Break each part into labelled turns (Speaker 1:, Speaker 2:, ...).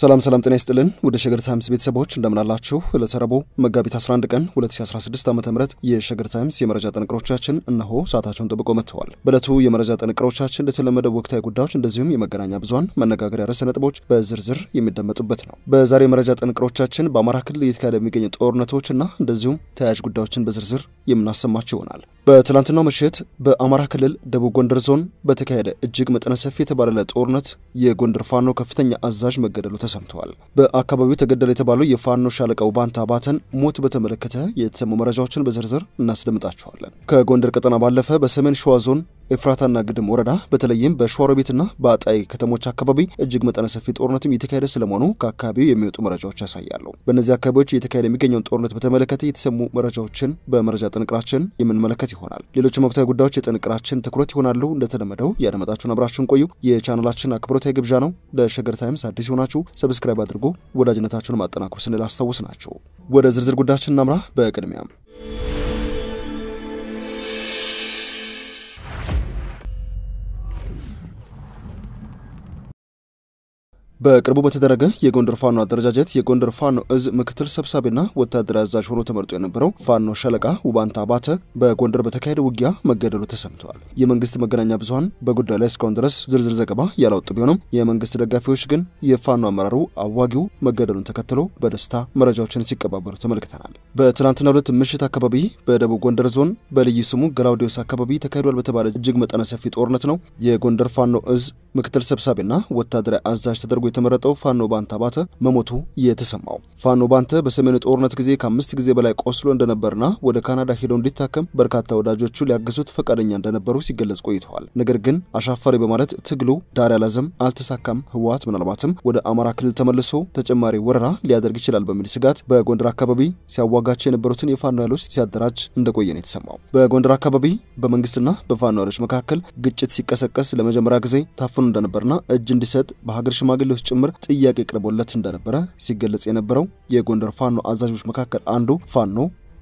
Speaker 1: ሰላም ሰላም፣ ጤና ይስጥልን ወደ ሸገር ታይምስ ቤተሰቦች እንደምናላችሁ። ዕለተ ረቡዕ መጋቢት 11 ቀን 2016 ዓ ም የሸገር ታይምስ የመረጃ ጥንቅሮቻችን እነሆ ሰዓታቸውን ጠብቆ መጥተዋል። በዕለቱ የመረጃ ጥንቅሮቻችን እንደተለመደው ወቅታዊ ጉዳዮች፣ እንደዚሁም የመገናኛ ብዙን መነጋገሪያ ርዕሰ ነጥቦች በዝርዝር የሚደመጡበት ነው። በዛሬ የመረጃ ጥንቅሮቻችን በአማራ ክልል እየተካሄደ የሚገኙ ጦርነቶችና እንደዚሁም ተያያዥ ጉዳዮችን በዝርዝር የምናሰማቸው ይሆናል። በትላንትናው ምሽት በአማራ ክልል ደቡብ ጎንደር ዞን በተካሄደ እጅግ መጠነ ሰፊ የተባለለ ጦርነት የጎንደር ፋኖ ከፍተኛ አዛዥ መገደሉ ተሰምተዋል። በአካባቢው ተገደለ የተባለው የፋኖ ሻለቃው ባንታ ባተን ሞት በተመለከተ የተሰሙ መረጃዎችን በዝርዝር እናስደምጣቸዋለን። ከጎንደር ቀጠና ባለፈ በሰሜን ሸዋ ዞን ኤፍራታና ግድም ወረዳ በተለይም በሸዋሮቢትና በአጣይ ከተሞች አካባቢ እጅግ መጠነ ሰፊ ጦርነትም እየተካሄደ ስለመሆኑ ከአካባቢው የሚወጡ መረጃዎች ያሳያሉ። በእነዚህ አካባቢዎች እየተካሄደ የሚገኘውን ጦርነት በተመለከተ የተሰሙ መረጃዎችን በመረጃ ጥንቅራችን የምንመለከት ይሆናል። ሌሎችም ወቅታዊ ጉዳዮች የጥንቅራችን ትኩረት ይሆናሉ። እንደተለመደው እያደመጣችሁን አብራችሁን ቆዩ። የቻናላችን አክብሮታዊ ግብዣ ነው። ለሸገር ታይምስ አዲስ የሆናችሁ ሰብስክራይብ አድርጎ ወዳጅነታችሁን ማጠናከር ስንል አስታውስ ናቸው። ወደ ዝርዝር ጉዳያችን እናምራ። በቅድሚያም በቅርቡ በተደረገ የጎንደር ፋኖ አደረጃጀት የጎንደር ፋኖ እዝ ምክትል ሰብሳቢና ወታደራዊ አዛዥ ሆኖ ተመርጦ የነበረው ፋኖ ሸለቃ ውባንታ አባተ በጎንደር በተካሄደ ውጊያ መገደሉ ተሰምተዋል። የመንግስት መገናኛ ብዙኃን በጉዳዩ ላይ እስካሁን ድረስ ዝርዝር ዘገባ ያላወጡ ቢሆንም የመንግስት ደጋፊዎች ግን የፋኖ አመራሩ አዋጊው መገደሉን ተከትሎ በደስታ መረጃዎችን ሲቀባበሉ ተመልክተናል። በትናንትና ሁለት ምሽት አካባቢ በደቡብ ጎንደር ዞን በልዩ ስሙ ገላውዲዮስ አካባቢ ተካሂዷል በተባለ እጅግ መጠነ ሰፊ ጦርነት ነው የጎንደር ፋኖ እዝ ምክትል ሰብሳቢና ወታደራዊ አዛዥ ተደርጎ የተመረጠው ፋኖ ባንተ አባተ መሞቱ የተሰማው ፋኖ ባንተ በሰሜኑ ጦርነት ጊዜ ከአምስት ጊዜ በላይ ቆስሎ እንደነበርና ወደ ካናዳ ሄዶ እንዲታከም በርካታ ወዳጆቹ ሊያግዙት ፈቃደኛ እንደነበሩ ሲገለጽ ቆይተዋል። ነገር ግን አሻፈሪ በማለት ትግሉ ዳር ያላዘም አልተሳካም። ህወሓት ምናልባትም ወደ አማራ ክልል ተመልሶ ተጨማሪ ወረራ ሊያደርግ ይችላል በሚል ስጋት በጎንደር አካባቢ ሲያዋጋቸው የነበሩትን የፋኖ ኃይሎች ሲያደራጅ እንደቆየ ነው የተሰማው። በጎንደር አካባቢ በመንግስትና በፋኖ ኃይሎች መካከል ግጭት ሲቀሰቀስ ለመጀመሪያ ጊዜ ታፍኖ እንደነበርና እጅ እንዲሰጥ በሀገር ሽማግሌ አመራሮች ጭምር ጥያቄ ቀርቦለት እንደነበረ ሲገለጽ የነበረው የጎንደር ፋኖ አዛዦች መካከል አንዱ ፋኖ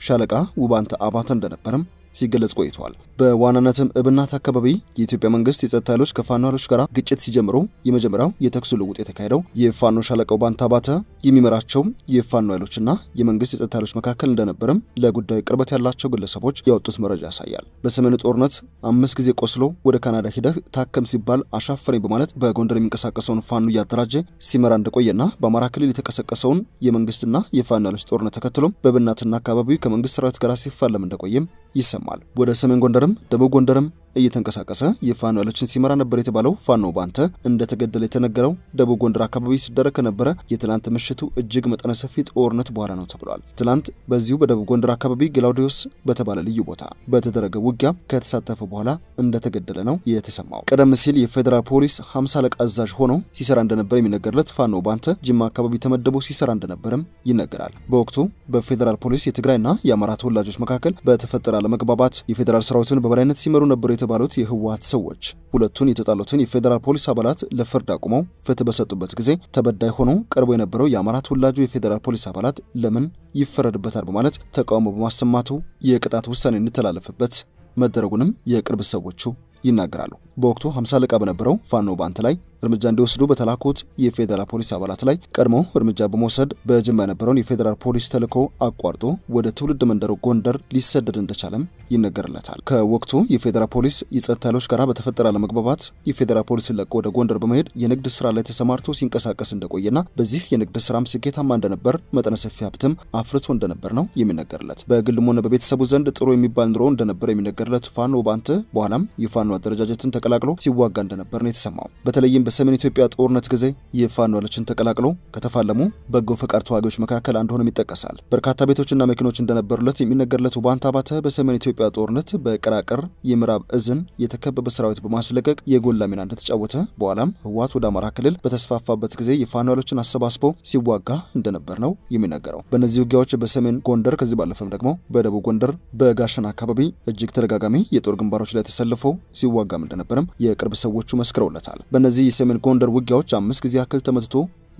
Speaker 1: ሻለቃ ውባንተ አባተ እንደነበረም ሲገለጽ ቆይቷል። በዋናነትም እብናት አካባቢ የኢትዮጵያ መንግስት የጸጥታ ኃይሎች ከፋኖ ኃይሎች ጋር ግጭት ሲጀምሩ የመጀመሪያው የተኩስ ልውውጥ የተካሄደው የፋኖ ሻለቃው ባንታ ባተ የሚመራቸው የፋኖ ኃይሎችና የመንግስት የጸጥታ ኃይሎች መካከል እንደነበርም ለጉዳዩ ቅርበት ያላቸው ግለሰቦች ያወጡት መረጃ ያሳያል። በሰሜኑ ጦርነት አምስት ጊዜ ቆስሎ ወደ ካናዳ ሂደህ ታከም ሲባል አሻፈረኝ በማለት በጎንደር የሚንቀሳቀሰውን ፋኖ እያደራጀ ሲመራ እንደቆየና በአማራ ክልል የተቀሰቀሰውን የመንግስትና የፋኖ ኃይሎች ጦርነት ተከትሎም በብናትና አካባቢው ከመንግስት ሰራዊት ጋር ሲፋለም እንደቆየም ይሰማል። ይጠቁማል። ወደ ሰሜን ጎንደርም ደቡብ ጎንደርም እየተንቀሳቀሰ የፋኖ ኃይሎችን ሲመራ ነበር የተባለው ፋኖ ባንተ እንደተገደለ የተነገረው ደቡብ ጎንደር አካባቢ ሲደረግ ከነበረ የትላንት ምሽቱ እጅግ መጠነ ሰፊ ጦርነት በኋላ ነው ተብሏል። ትላንት በዚሁ በደቡብ ጎንደር አካባቢ ግላውዲዮስ በተባለ ልዩ ቦታ በተደረገ ውጊያ ከተሳተፈ በኋላ እንደተገደለ ነው የተሰማው። ቀደም ሲል የፌዴራል ፖሊስ ሀምሳ አለቃ አዛዥ ሆኖ ሲሰራ እንደነበር የሚነገርለት ፋኖ ባንተ ጅማ አካባቢ ተመደቦ ሲሰራ እንደነበረም ይነገራል። በወቅቱ በፌዴራል ፖሊስ የትግራይና የአማራ ተወላጆች መካከል በተፈጠረ አለመግባባት የፌዴራል ሰራዊቱን በበላይነት ሲመሩ ነበር የተባሉት የህወሀት ሰዎች ሁለቱን የተጣሉትን የፌዴራል ፖሊስ አባላት ለፍርድ አቁመው ፍትህ በሰጡበት ጊዜ ተበዳይ ሆኖ ቀርቦ የነበረው የአማራ ተወላጁ የፌዴራል ፖሊስ አባላት ለምን ይፈረድበታል በማለት ተቃውሞ በማሰማቱ የቅጣት ውሳኔ እንተላለፍበት መደረጉንም የቅርብ ሰዎቹ ይናገራሉ። በወቅቱ 50 አለቃ በነበረው ፋኖ ባንት ላይ እርምጃ እንዲወስዱ በተላኩት የፌዴራል ፖሊስ አባላት ላይ ቀድሞ እርምጃ በመውሰድ በጅማ የነበረውን የፌዴራል ፖሊስ ተልዕኮ አቋርጦ ወደ ትውልድ መንደሩ ጎንደር ሊሰደድ እንደቻለም ይነገርለታል። ከወቅቱ የፌዴራል ፖሊስ የጸጥታ ኃይሎች ጋር በተፈጠረ አለመግባባት የፌዴራል ፖሊስን ለቆ ወደ ጎንደር በመሄድ የንግድ ስራ ላይ ተሰማርቶ ሲንቀሳቀስ እንደቆየና በዚህ የንግድ ስራም ስኬታማ እንደነበር መጠነ ሰፊ ሀብትም አፍርቶ እንደነበር ነው የሚነገርለት። በግልም ሆነ በቤተሰቡ ዘንድ ጥሩ የሚባል ኑሮ እንደነበር የሚነገርለት ፋኖ ባንተ በኋላም የፋኖ አደረጃጀትን ተቀላቅሎ ሲዋጋ እንደነበር ነው የተሰማው። በተለይም በሰሜን ኢትዮጵያ ጦርነት ጊዜ የፋኖ ኃይሎችን ተቀላቅለው ከተፋለሙ በጎ ፈቃድ ተዋጊዎች መካከል አንዱ ሆነ ይጠቀሳል። በርካታ ቤቶችና መኪኖች እንደነበሩለት የሚነገርለት ውባንታ በሰሜን ኢትዮጵያ ጦርነት በቀራቀር የምዕራብ እዝን የተከበበ ሰራዊት በማስለቀቅ የጎላ ሚና እንደተጫወተ በኋላም ህወሓት ወደ አማራ ክልል በተስፋፋበት ጊዜ የፋኖ ኃይሎችን አሰባስቦ ሲዋጋ እንደነበር ነው የሚነገረው። በእነዚህ ውጊያዎች በሰሜን ጎንደር ከዚህ ባለፈም ደግሞ በደቡብ ጎንደር በጋሸና አካባቢ እጅግ ተደጋጋሚ የጦር ግንባሮች ላይ ተሰልፎ ሲዋጋም እንደነበርም የቅርብ ሰዎቹ መስክረውለታል። በእነዚህ በሰሜን ጎንደር ውጊያዎች አምስት ጊዜ ያክል ተመትቶ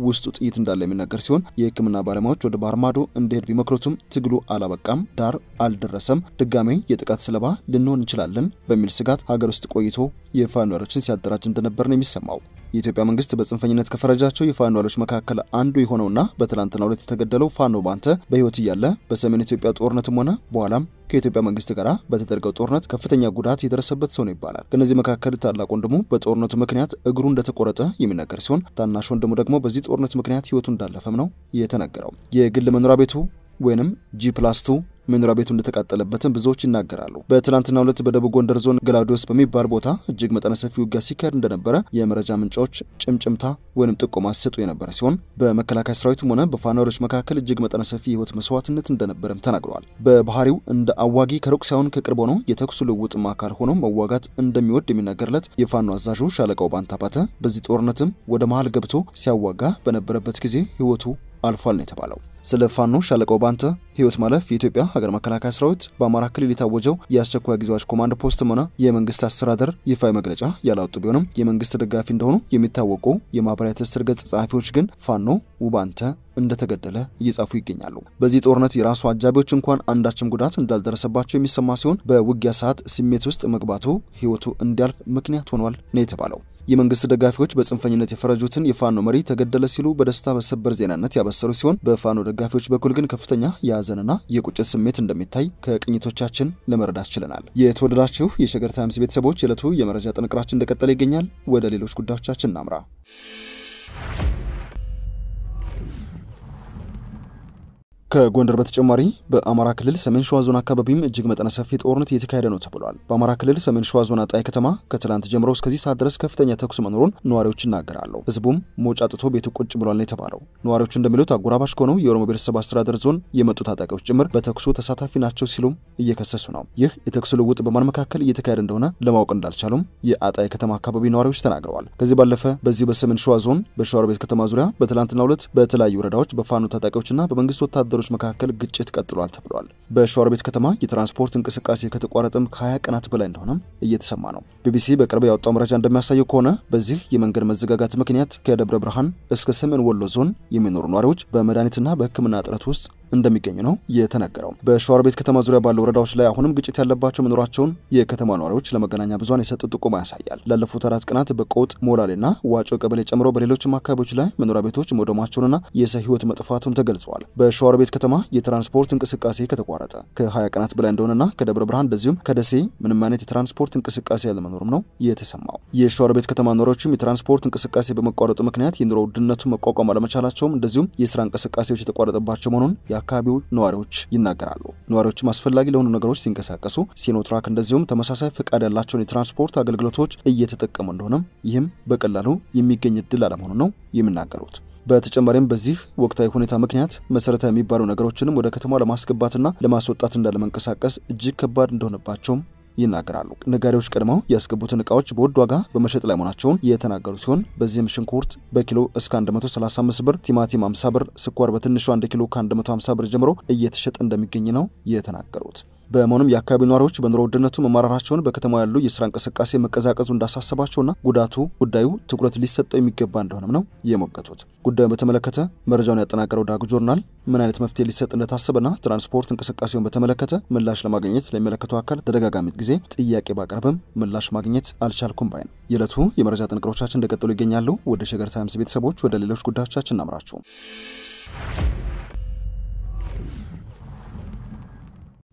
Speaker 1: ውስጡ ጥይት እንዳለ የሚናገር ሲሆን የሕክምና ባለሙያዎች ወደ ባህር ማዶ እንዲሄድ ቢመክሩትም ትግሉ አላበቃም፣ ዳር አልደረሰም፣ ድጋሜ የጥቃት ሰለባ ልንሆን እንችላለን በሚል ስጋት ሀገር ውስጥ ቆይቶ የፋኖ ሲያደራጅ እንደነበር ነው የሚሰማው። የኢትዮጵያ መንግስት በጽንፈኝነት ከፈረጃቸው የፋኖ ኃይሎች መካከል አንዱ የሆነውና በትላንትና ሁለት የተገደለው ፋኖ ባንተ በህይወት እያለ በሰሜን ኢትዮጵያ ጦርነትም ሆነ በኋላም ከኢትዮጵያ መንግስት ጋር በተደረገው ጦርነት ከፍተኛ ጉዳት የደረሰበት ሰው ነው ይባላል። ከነዚህ መካከል ታላቅ ወንድሙ በጦርነቱ ምክንያት እግሩ እንደተቆረጠ የሚነገር ሲሆን ታናሽ ወንድሙ ደግሞ በዚህ ጦርነት ምክንያት ህይወቱ እንዳለፈም ነው የተነገረው። የግል መኖሪያ ቤቱ ወይንም ጂ ፕላስ ቱ መኖሪያ ቤቱ እንደተቃጠለበትም ብዙዎች ይናገራሉ። በትናንትናው ዕለት በደቡብ ጎንደር ዞን ገላውዲዮስ በሚባል ቦታ እጅግ መጠነ ሰፊ ውጊያ ሲካሄድ እንደነበረ የመረጃ ምንጫዎች ጭምጭምታ ወይም ጥቆማ ሲሰጡ የነበረ ሲሆን በመከላከያ ሰራዊቱም ሆነ በፋኖዎች መካከል እጅግ መጠነ ሰፊ የህይወት መስዋዕትነት እንደነበረም ተናግረዋል። በባህሪው እንደ አዋጊ ከሩቅ ሳይሆን ከቅርብ ሆኖ የተኩስ ልውውጥም አካል ሆኖ መዋጋት እንደሚወድ የሚነገርለት የፋኖ አዛዡ ሻለቃው ባንታባተ በዚህ ጦርነትም ወደ መሀል ገብቶ ሲያዋጋ በነበረበት ጊዜ ህይወቱ አልፏል ነው የተባለው። ስለ ፋኖ ሻለቃው ባንተ ህይወት ማለፍ የኢትዮጵያ ሀገር መከላከያ ሰራዊት በአማራ ክልል የታወጀው የአስቸኳይ ጊዜዎች ኮማንድ ፖስትም ሆነ የመንግስት አስተዳደር ይፋዊ መግለጫ ያላወጡ ቢሆንም የመንግስት ደጋፊ እንደሆኑ የሚታወቁ የማህበራዊ ትስስር ገጽ ጸሐፊዎች ግን ፋኖ ውባንተ እንደተገደለ እየጻፉ ይገኛሉ። በዚህ ጦርነት የራሱ አጃቢዎች እንኳን አንዳችም ጉዳት እንዳልደረሰባቸው የሚሰማ ሲሆን በውጊያ ሰዓት ስሜት ውስጥ መግባቱ ህይወቱ እንዲያልፍ ምክንያት ሆኗል ነው የተባለው። የመንግስት ደጋፊዎች በጽንፈኝነት የፈረጁትን የፋኖ መሪ ተገደለ ሲሉ በደስታ በሰበር ዜናነት ያበሰሩ ሲሆን በፋኖ ደጋፊዎች በኩል ግን ከፍተኛ የሀዘንና የቁጭት ስሜት እንደሚታይ ከቅኝቶቻችን ለመረዳት ችለናል። የተወደዳችሁ የሸገር ታይምስ ቤተሰቦች የዕለቱ የመረጃ ጥንቅራችን እንደቀጠለ ይገኛል። ወደ ሌሎች ጉዳዮቻችን እናምራ። ከጎንደር በተጨማሪ በአማራ ክልል ሰሜን ሸዋ ዞን አካባቢም እጅግ መጠነ ሰፊ ጦርነት እየተካሄደ ነው ተብሏል። በአማራ ክልል ሰሜን ሸዋ ዞን አጣይ ከተማ ከትላንት ጀምሮ እስከዚህ ሰዓት ድረስ ከፍተኛ ተኩስ መኖሩን ነዋሪዎች ይናገራሉ። ህዝቡም መውጫ ጥቶ ቤቱ ቁጭ ብሏል ነው የተባለው። ነዋሪዎቹ እንደሚሉት አጎራባሽ ከሆነው የኦሮሞ ብሔረሰብ አስተዳደር ዞን የመጡ ታጣቂዎች ጭምር በተኩሱ ተሳታፊ ናቸው ሲሉም እየከሰሱ ነው። ይህ የተኩስ ልውውጥ በማን መካከል እየተካሄደ እንደሆነ ለማወቅ እንዳልቻሉም የአጣይ ከተማ አካባቢ ነዋሪዎች ተናግረዋል። ከዚህ ባለፈ በዚህ በሰሜን ሸዋ ዞን በሸዋሮቤት ከተማ ዙሪያ በትላንትናው ዕለት በተለያዩ ወረዳዎች በፋኖ ታጣቂዎችና በመንግስት ወታደሮች ወታደሮች መካከል ግጭት ቀጥሏል ተብሏል። በሸዋሮቢት ከተማ የትራንስፖርት እንቅስቃሴ ከተቋረጠም ከ20 ቀናት በላይ እንደሆነም እየተሰማ ነው። ቢቢሲ በቅርብ ያወጣው መረጃ እንደሚያሳየው ከሆነ በዚህ የመንገድ መዘጋጋት ምክንያት ከደብረ ብርሃን እስከ ሰሜን ወሎ ዞን የሚኖሩ ነዋሪዎች በመድኃኒትና በሕክምና እጥረት ውስጥ እንደሚገኙ ነው የተነገረው። በሸዋሮቢት ከተማ ዙሪያ ባለው ወረዳዎች ላይ አሁንም ግጭት ያለባቸው መኖራቸውን የከተማ ነዋሪዎች ለመገናኛ ብዙሃን የሰጡት ጥቆማ ያሳያል። ላለፉት አራት ቀናት በቆጥ ሞላሌና ዋጮ ቀበሌ ጨምሮ በሌሎችም አካባቢዎች ላይ መኖሪያ ቤቶች መውደማቸውንና የሰው ህይወት መጥፋቱም ተገልጸዋል። በሸዋሮቢት ዳዊት ከተማ የትራንስፖርት እንቅስቃሴ ከተቋረጠ ከ20 ቀናት በላይ እንደሆነና ከደብረ ብርሃን እንደዚሁም ከደሴ ምንም አይነት የትራንስፖርት እንቅስቃሴ ያለመኖርም ነው የተሰማው። የሸዋሮቢት ከተማ ኗሪዎችም የትራንስፖርት እንቅስቃሴ በመቋረጡ ምክንያት የኑሮ ውድነቱ መቋቋም አለመቻላቸውም እንደዚሁም የስራ እንቅስቃሴዎች የተቋረጠባቸው መሆኑን የአካባቢው ነዋሪዎች ይናገራሉ። ነዋሪዎችም አስፈላጊ ለሆኑ ነገሮች ሲንቀሳቀሱ ሲኖትራክ እንደዚሁም ተመሳሳይ ፈቃድ ያላቸውን የትራንስፖርት አገልግሎቶች እየተጠቀሙ እንደሆነም ይህም በቀላሉ የሚገኝ እድል አለመሆኑ ነው የሚናገሩት። በተጨማሪም በዚህ ወቅታዊ ሁኔታ ምክንያት መሰረታዊ የሚባሉ ነገሮችንም ወደ ከተማ ለማስገባትና ለማስወጣት እንዳለመንቀሳቀስ እጅግ ከባድ እንደሆነባቸውም ይናገራሉ። ነጋዴዎች ቀድመው ያስገቡትን እቃዎች በውድ ዋጋ በመሸጥ ላይ መሆናቸውን የተናገሩ ሲሆን በዚህም ሽንኩርት በኪሎ እስከ 135 ብር፣ ቲማቲም 50 ብር፣ ስኳር በትንሹ 1 ኪሎ ከ150 ብር ጀምሮ እየተሸጠ እንደሚገኝ ነው የተናገሩት። በመሆኑም የአካባቢው ነዋሪዎች በኑሮ ውድነቱ መማረራቸውን በከተማ ያሉ የስራ እንቅስቃሴ መቀዛቀዙ እንዳሳሰባቸውና ጉዳቱ ጉዳዩ ትኩረት ሊሰጠው የሚገባ እንደሆነም ነው የሞገቱት። ጉዳዩን በተመለከተ መረጃውን ያጠናቀረው ዳጉ ጆርናል ምን አይነት መፍትሄ ሊሰጥ እንደታሰበና ትራንስፖርት እንቅስቃሴውን በተመለከተ ምላሽ ለማግኘት ለሚመለከተው አካል ተደጋጋሚ ጊዜ ጥያቄ ባቀርብም ምላሽ ማግኘት አልቻልኩም ባይ ነው። የዕለቱ የመረጃ ጥንቅሮቻችን እንደቀጠሉ ይገኛሉ። ወደ ሸገር ታይምስ ቤተሰቦች ወደ ሌሎች ጉዳዮቻችን እናምራችሁ።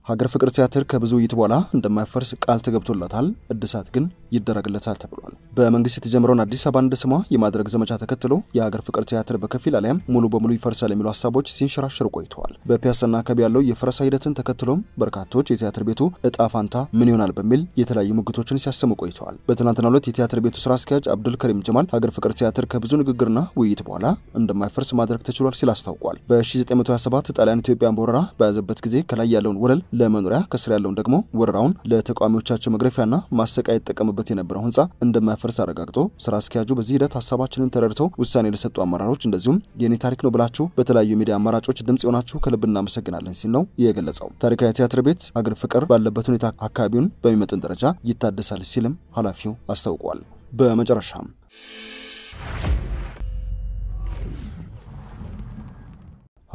Speaker 1: ሀገር ፍቅር ቲያትር ከብዙ ውይይት በኋላ እንደማይፈርስ ቃል ተገብቶላታል። እድሳት ግን ይደረግለታል ተብሏል። በመንግስት የተጀመረውን አዲስ አበባ እንደ ስሟ የማድረግ ዘመቻ ተከትሎ የሀገር ፍቅር ቲያትር በከፊል አሊያም ሙሉ በሙሉ ይፈርሳል የሚሉ ሀሳቦች ሲንሸራሸሩ ቆይተዋል። በፒያሳና አካባቢ ያለው የፈረሳ ሂደትን ተከትሎም በርካቶች የቲያትር ቤቱ እጣ ፋንታ ምን ይሆናል በሚል የተለያዩ ሙግቶችን ሲያሰሙ ቆይተዋል። በትናንትናው ዕለት የቲያትር ቤቱ ስራ አስኪያጅ አብዱል ከሪም ጀማል ሀገር ፍቅር ቲያትር ከብዙ ንግግርና ውይይት በኋላ እንደማይፈርስ ማድረግ ተችሏል ሲል አስታውቋል። በ1927 ጣሊያን ኢትዮጵያን በወረራ በያዘበት ጊዜ ከላይ ያለውን ወለል ለመኖሪያ ከስር ያለውን ደግሞ ወረራውን ለተቃዋሚዎቻቸው መግረፊያና ማሰቃየት የተጠቀሙበት የነበረው ህንፃ እንደማያፈርስ አረጋግጦ ስራ አስኪያጁ በዚህ ሂደት ሀሳባችንን ተረድተው ውሳኔ ለሰጡ አመራሮች እንደዚሁም የኔ ታሪክ ነው ብላችሁ በተለያዩ ሚዲያ አማራጮች ድምጽ የሆናችሁ ከልብ እናመሰግናለን ሲል ነው የገለጸው። ታሪካዊ ቲያትር ቤት አግር ፍቅር ባለበት ሁኔታ አካባቢውን በሚመጥን ደረጃ ይታደሳል ሲልም ኃላፊው አስታውቋል። በመጨረሻም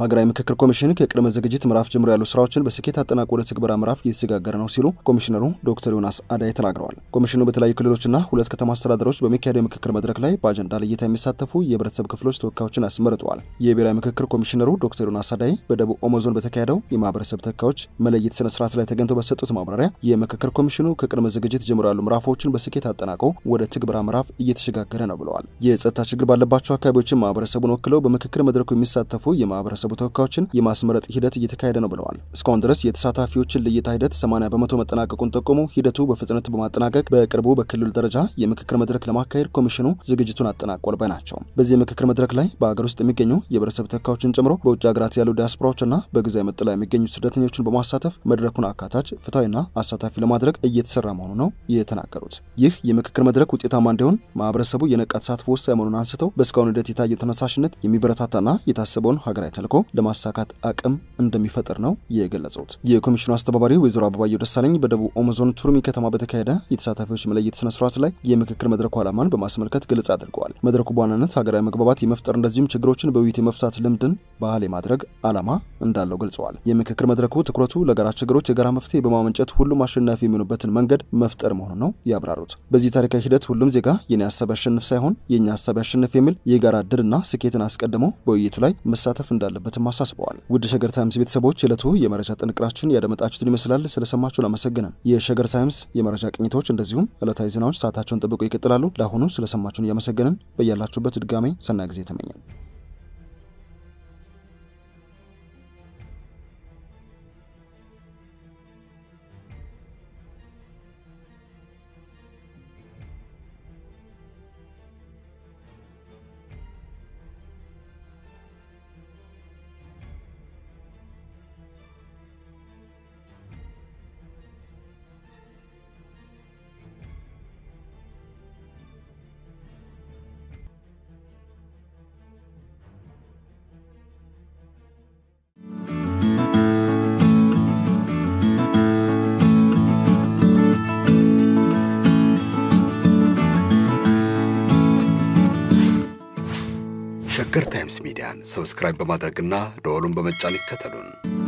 Speaker 1: ሀገራዊ ምክክር ኮሚሽን ከቅድመ ዝግጅት ምዕራፍ ጀምሮ ያሉ ስራዎችን በስኬት አጠናቆ ወደ ትግበራ ምዕራፍ እየተሸጋገረ ነው ሲሉ ኮሚሽነሩ ዶክተር ዮናስ አዳይ ተናግረዋል። ኮሚሽኑ በተለያዩ ክልሎችና ሁለት ከተማ አስተዳደሮች በሚካሄደው የምክክር መድረክ ላይ በአጀንዳ ልየታ የሚሳተፉ የህብረተሰብ ክፍሎች ተወካዮችን አስመርጠዋል። የብሔራዊ ምክክር ኮሚሽነሩ ዶክተር ዮናስ አዳይ በደቡብ ኦሞ ዞን በተካሄደው የማህበረሰብ ተወካዮች መለየት ስነ ስርዓት ላይ ተገኝተው በሰጡት ማብራሪያ የምክክር ኮሚሽኑ ከቅድመ ዝግጅት ጀምሮ ያሉ ምዕራፎችን በስኬት አጠናቆ ወደ ትግበራ ምዕራፍ እየተሸጋገረ ነው ብለዋል። የጸጥታ ችግር ባለባቸው አካባቢዎችን ማህበረሰቡን ወክለው በምክክር መድረኩ የሚሳተፉ የማህበረሰቡ የሚቀርቡ ተወካዮችን የማስመረጥ ሂደት እየተካሄደ ነው ብለዋል። እስካሁን ድረስ የተሳታፊዎችን ልየታ ሂደት 80 በመቶ መጠናቀቁን ጠቁሞ ሂደቱ በፍጥነት በማጠናቀቅ በቅርቡ በክልሉ ደረጃ የምክክር መድረክ ለማካሄድ ኮሚሽኑ ዝግጅቱን አጠናቋል ባይ ናቸው። በዚህ የምክክር መድረክ ላይ በሀገር ውስጥ የሚገኙ የብረሰብ ተወካዮችን ጨምሮ በውጭ ሀገራት ያሉ ዲያስፖራዎችና በጊዜያዊ መጠለያ የሚገኙ ስደተኞችን በማሳተፍ መድረኩን አካታች ፍትሐዊና አሳታፊ ለማድረግ እየተሰራ መሆኑ ነው የተናገሩት። ይህ የምክክር መድረክ ውጤታማ እንዲሆን ማህበረሰቡ የነቃ ተሳትፎ ወሳኝ መሆኑን አንስተው በእስካሁን ሂደት የታየ ተነሳሽነት የሚበረታታና የታሰበውን ሀገራዊ ተልዕኮ ለማሳካት አቅም እንደሚፈጥር ነው የገለጹት። የኮሚሽኑ አስተባባሪ ወይዘሮ አበባየሁ ደሳለኝ በደቡብ ኦሞ ዞን ቱርሚ ከተማ በተካሄደ የተሳታፊዎች መለየት ስነስርዓት ላይ የምክክር መድረኩ ዓላማን በማስመልከት ገለጻ አድርገዋል። መድረኩ በዋናነት ሀገራዊ መግባባት የመፍጠር እንደዚሁም ችግሮችን በውይይት የመፍታት ልምድን ባህል የማድረግ ዓላማ እንዳለው ገልጸዋል። የምክክር መድረኩ ትኩረቱ ለጋራ ችግሮች የጋራ መፍትሄ በማመንጨት ሁሉም አሸናፊ የሚሆኑበትን መንገድ መፍጠር መሆኑ ነው ያብራሩት። በዚህ ታሪካዊ ሂደት ሁሉም ዜጋ የኔ ሀሳብ ያሸንፍ ሳይሆን የእኛ ሀሳብ ያሸንፍ የሚል የጋራ ድርና ስኬትን አስቀድመው በውይይቱ ላይ መሳተፍ እንዳለ እንዳለበትም አሳስበዋል። ውድ ሸገር ታይምስ ቤተሰቦች የዕለቱ የመረጃ ጥንቅራችን ያደመጣችሁትን ይመስላል። ስለሰማችሁ አመሰግናል። የሸገር ታይምስ የመረጃ ቅኝቶች እንደዚሁም ዕለታዊ ዜናዎች ሰዓታቸውን ጠብቆ ይቀጥላሉ። ለአሁኑ ስለሰማችሁን እያመሰገንን በያላችሁበት ድጋሜ ሰናይ ጊዜ ተመኛል። ሚዲያን ሰብስክራይብ በማድረግና ደወሉን በመጫን ይከተሉን።